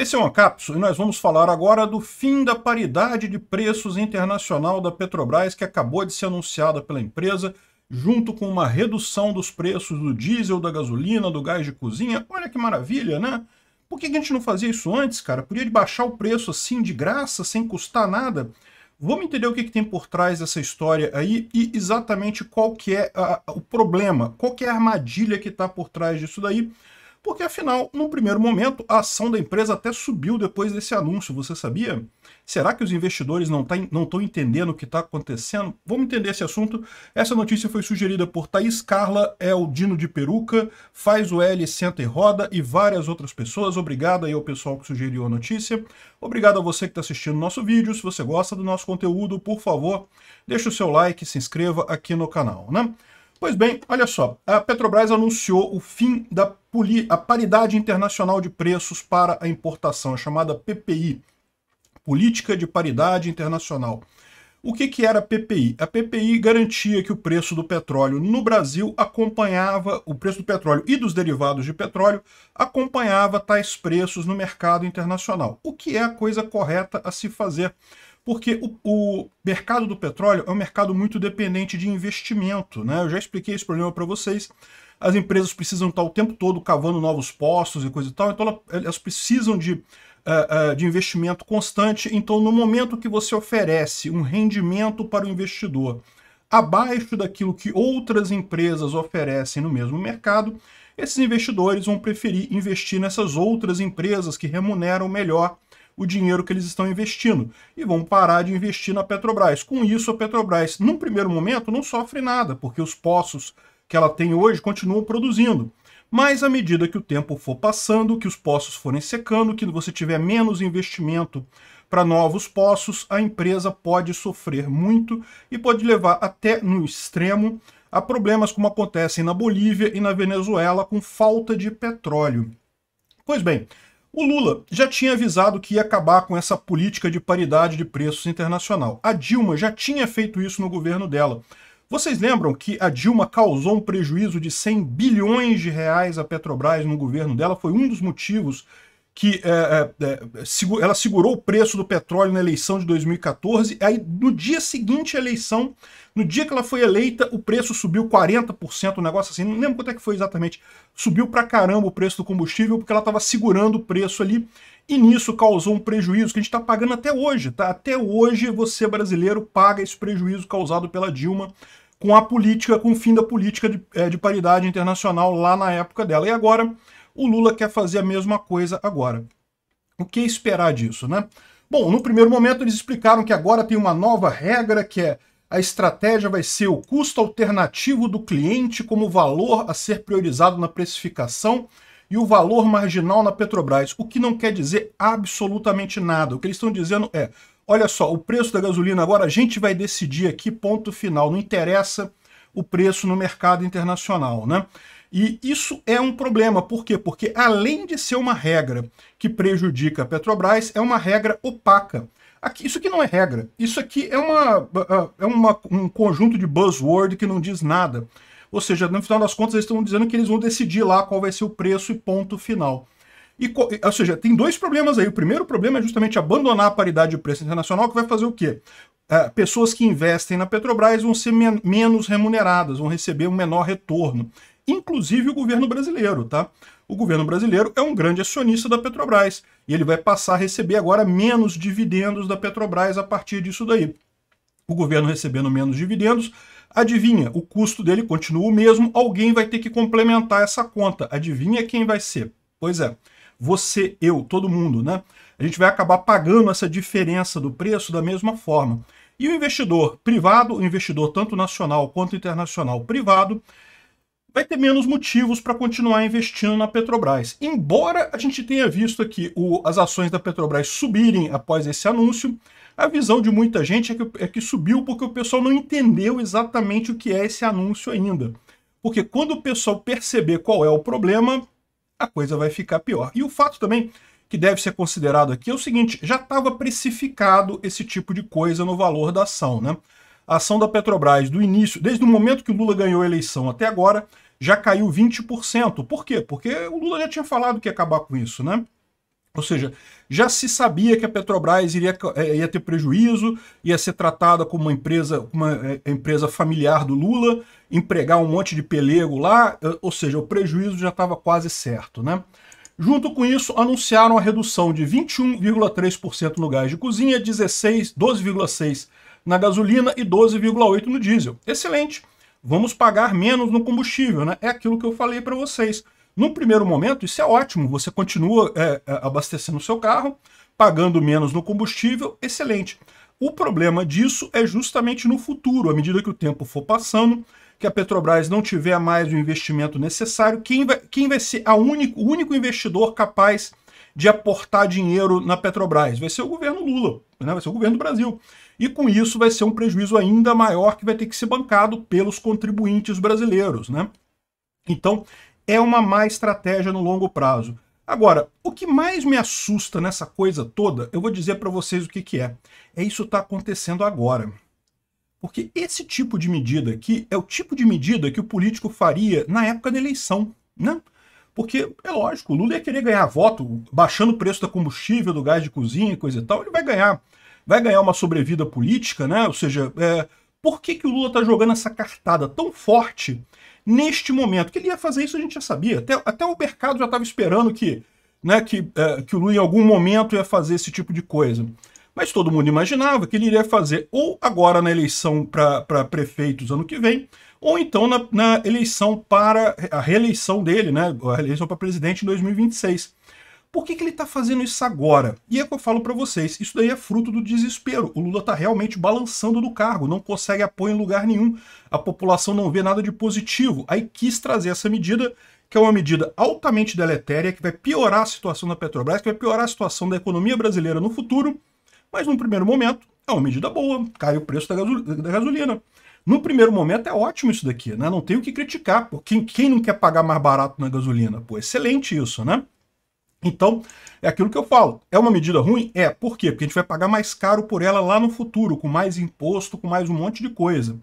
Esse é o Ancapsu e nós vamos falar agora do fim da paridade de preços internacional da Petrobras que acabou de ser anunciada pela empresa, junto com uma redução dos preços do diesel, da gasolina, do gás de cozinha. Olha que maravilha, né? Por que a gente não fazia isso antes, cara? Podia baixar o preço assim de graça, sem custar nada? Vamos entender o que, que tem por trás dessa história aí e exatamente qual que é a, o problema, qual que é a armadilha que está por trás disso daí. Porque afinal, num primeiro momento, a ação da empresa até subiu depois desse anúncio, você sabia? Será que os investidores não tá, estão entendendo o que está acontecendo? Vamos entender esse assunto. Essa notícia foi sugerida por Thaís Carla, é o Dino de Peruca, faz o L, senta e roda e várias outras pessoas. Obrigado aí ao pessoal que sugeriu a notícia. Obrigado a você que está assistindo nosso vídeo. Se você gosta do nosso conteúdo, por favor, deixa o seu like, se inscreva aqui no canal, né? Pois bem, olha só, a Petrobras anunciou o fim da paridade internacional de preços para a importação, a chamada PPI, Política de Paridade Internacional. O que, que era a PPI? A PPI garantia que o preço do petróleo no Brasil acompanhava, o preço do petróleo e dos derivados de petróleo acompanhava tais preços no mercado internacional, o que é a coisa correta a se fazer porque o, o, mercado do petróleo é um mercado muito dependente de investimento. Né? Eu já expliquei esse problema para vocês. As empresas precisam estar o tempo todo cavando novos postos e coisa e tal, então elas precisam de, eh, eh, de investimento constante. Então, no momento que você oferece um rendimento para o investidor abaixo daquilo que outras empresas oferecem no mesmo mercado, esses investidores vão preferir investir nessas outras empresas que remuneram melhor o dinheiro que eles estão investindo e vão parar de investir na Petrobras. Com isso, a Petrobras, num primeiro momento, não sofre nada, porque os poços que ela tem hoje continuam produzindo. Mas à medida que o tempo for passando, que os poços forem secando, que você tiver menos investimento para novos poços, a empresa pode sofrer muito e pode levar até no extremo a problemas como acontecem na Bolívia e na Venezuela com falta de petróleo. Pois bem, o Lula já tinha avisado que ia acabar com essa política de paridade de preços internacional. A Dilma já tinha feito isso no governo dela. Vocês lembram que a Dilma causou um prejuízo de 100 bilhões de reais à Petrobras no governo dela? Foi um dos motivos que é, é, é ela segurou o preço do petróleo na eleição de 2014, aí no dia seguinte à eleição, no dia que ela foi eleita, o preço subiu 40%, um negócio assim, não lembro quanto é que foi exatamente, subiu pra caramba o preço do combustível, porque ela estava segurando o preço ali, e nisso causou um prejuízo que a gente está pagando até hoje, tá? Até hoje você, brasileiro, paga esse prejuízo causado pela Dilma com a política, com o fim da política de, é, de paridade internacional lá na época dela. E agora o Lula quer fazer a mesma coisa agora. O que esperar disso, né? Bom, no primeiro momento eles explicaram que agora tem uma nova regra que é a estratégia vai ser o custo alternativo do cliente como valor a ser priorizado na precificação e o valor marginal na Petrobras, o que não quer dizer absolutamente nada. O que eles estão dizendo é, olha só, o preço da gasolina agora a gente vai decidir aqui, ponto final, não interessa o preço no mercado internacional. Né? E isso é um problema, por quê? Porque além de ser uma regra que prejudica a Petrobras, é uma regra opaca. Aqui, isso aqui não é regra, isso aqui é, uma, é, é uma, um conjunto de buzzword que não diz nada. Ou seja, no final das contas, eles estão dizendo que eles vão decidir lá qual vai ser o preço e ponto final. E, ou seja, tem dois problemas aí. O primeiro problema é justamente abandonar a paridade de preço internacional, que vai fazer o quê? É, pessoas que investem na Petrobras vão ser men menos remuneradas, vão receber um menor retorno. Inclusive o governo brasileiro, tá? O governo brasileiro é um grande acionista da Petrobras e ele vai passar a receber agora menos dividendos da Petrobras a partir disso daí. O governo recebendo menos dividendos, adivinha, o custo dele continua o mesmo, alguém vai ter que complementar essa conta. Adivinha quem vai ser? Pois é, você, eu, todo mundo, né? A gente vai acabar pagando essa diferença do preço da mesma forma. E o investidor privado, o investidor tanto nacional quanto internacional privado, vai ter menos motivos para continuar investindo na Petrobras. Embora a gente tenha visto aqui o, as ações da Petrobras subirem após esse anúncio, a visão de muita gente é que, é que subiu porque o pessoal não entendeu exatamente o que é esse anúncio ainda. Porque quando o pessoal perceber qual é o problema, a coisa vai ficar pior. E o fato também que deve ser considerado aqui é o seguinte, já estava precificado esse tipo de coisa no valor da ação, né? A ação da Petrobras do início, desde o momento que o Lula ganhou a eleição até agora, já caiu 20%. Por quê? Porque o Lula já tinha falado que ia acabar com isso, né? Ou seja, já se sabia que a Petrobras iria, eh, ia ter prejuízo, ia ser tratada como uma empresa, uma eh, empresa familiar do Lula, empregar um monte de pelego lá, eh, ou seja, o prejuízo já estava quase certo, né? Junto com isso, anunciaram a redução de 21,3% no gás de cozinha, 12,6% na gasolina e 12,8% no diesel. Excelente! Vamos pagar menos no combustível, né? É aquilo que eu falei para vocês. Num primeiro momento, isso é ótimo, você continua é, é, abastecendo o seu carro, pagando menos no combustível, excelente. O problema disso é justamente no futuro, à medida que o tempo for passando que a Petrobras não tiver mais o investimento necessário, quem vai, quem vai ser a único, o único investidor capaz de aportar dinheiro na Petrobras? Vai ser o governo Lula, né? vai ser o governo do Brasil. E com isso vai ser um prejuízo ainda maior que vai ter que ser bancado pelos contribuintes brasileiros. Né? Então, é uma má estratégia no longo prazo. Agora, o que mais me assusta nessa coisa toda, eu vou dizer para vocês o que, que é. É isso está acontecendo agora. Porque esse tipo de medida aqui é o tipo de medida que o político faria na época da eleição, né? Porque, é lógico, o Lula ia querer ganhar voto baixando o preço da combustível, do gás de cozinha e coisa e tal. Ele vai ganhar, vai ganhar uma sobrevida política, né? Ou seja, é, por que, que o Lula está jogando essa cartada tão forte neste momento? Que ele ia fazer isso a gente já sabia. Até, até o mercado já estava esperando que, né, que, é, que o Lula em algum momento ia fazer esse tipo de coisa. Mas todo mundo imaginava que ele iria fazer ou agora na eleição para prefeitos ano que vem, ou então na, na eleição para a reeleição dele, né? A eleição para presidente em 2026. Por que, que ele está fazendo isso agora? E é que eu falo para vocês, isso daí é fruto do desespero. O Lula está realmente balançando do cargo, não consegue apoio em lugar nenhum. A população não vê nada de positivo. Aí quis trazer essa medida, que é uma medida altamente deletéria, que vai piorar a situação da Petrobras, que vai piorar a situação da economia brasileira no futuro mas num primeiro momento é uma medida boa, cai o preço da, da gasolina. No primeiro momento é ótimo isso daqui, né? Não tem o que criticar. Pô. Quem, quem não quer pagar mais barato na gasolina? Pô, excelente isso, né? Então, é aquilo que eu falo. É uma medida ruim? É. Por quê? Porque a gente vai pagar mais caro por ela lá no futuro, com mais imposto, com mais um monte de coisa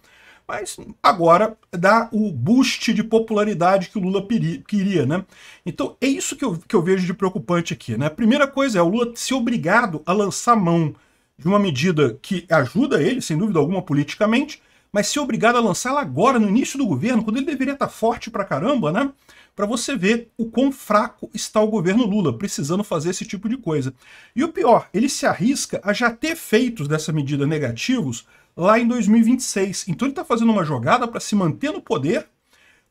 mas agora dá o boost de popularidade que o Lula queria, né? Então é isso que eu, que eu vejo de preocupante aqui, né? A primeira coisa é o Lula ser obrigado a lançar mão de uma medida que ajuda ele, sem dúvida alguma, politicamente, mas ser obrigado a lançá-la agora, no início do governo, quando ele deveria estar forte pra caramba, né? Para você ver o quão fraco está o governo Lula, precisando fazer esse tipo de coisa. E o pior, ele se arrisca a já ter feitos dessa medida negativos lá em 2026. Então ele está fazendo uma jogada para se manter no poder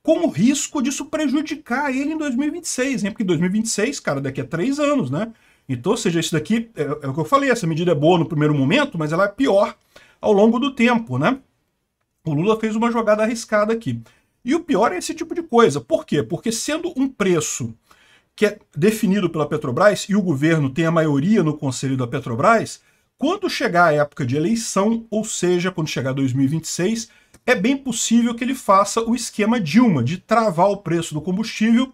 com o risco disso prejudicar ele em 2026, né? Porque 2026, cara, daqui a três anos, né? Então, ou seja, isso daqui, é, é o que eu falei, essa medida é boa no primeiro momento, mas ela é pior ao longo do tempo, né? O Lula fez uma jogada arriscada aqui. E o pior é esse tipo de coisa. Por quê? Porque sendo um preço que é definido pela Petrobras e o governo tem a maioria no conselho da Petrobras, quando chegar a época de eleição, ou seja, quando chegar 2026, é bem possível que ele faça o esquema Dilma, de travar o preço do combustível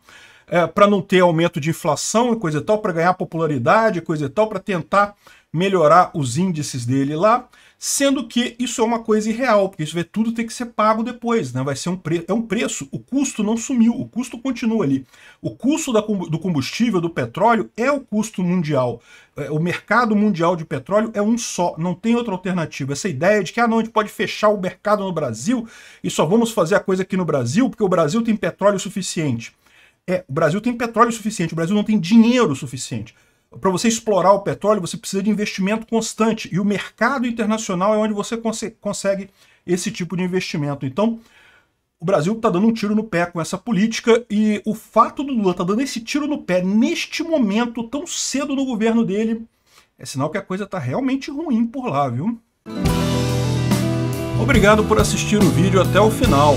é, eh, para não ter aumento de inflação e coisa e tal, para ganhar popularidade, coisa e tal, para tentar melhorar os índices dele lá, sendo que isso é uma coisa irreal, porque isso vai tudo ter que ser pago depois, né? Vai ser um, preço, é um preço, o custo não sumiu, o custo continua ali. O custo da, do combustível, do petróleo, é o custo mundial. É, o mercado mundial de petróleo é um só, não tem outra alternativa. Essa ideia de que ah, não, a gente pode fechar o mercado no Brasil e só vamos fazer a coisa aqui no Brasil, porque o Brasil tem petróleo suficiente. É, o Brasil tem petróleo suficiente, o Brasil não tem dinheiro suficiente para você explorar o petróleo, você precisa de investimento constante. E o mercado internacional é onde você consegue esse tipo de investimento. Então, o Brasil está dando um tiro no pé com essa política e o fato do Lula estar tá dando esse tiro no pé neste momento, tão cedo no governo dele, é sinal que a coisa está realmente ruim por lá, viu? Obrigado por assistir o vídeo até o final.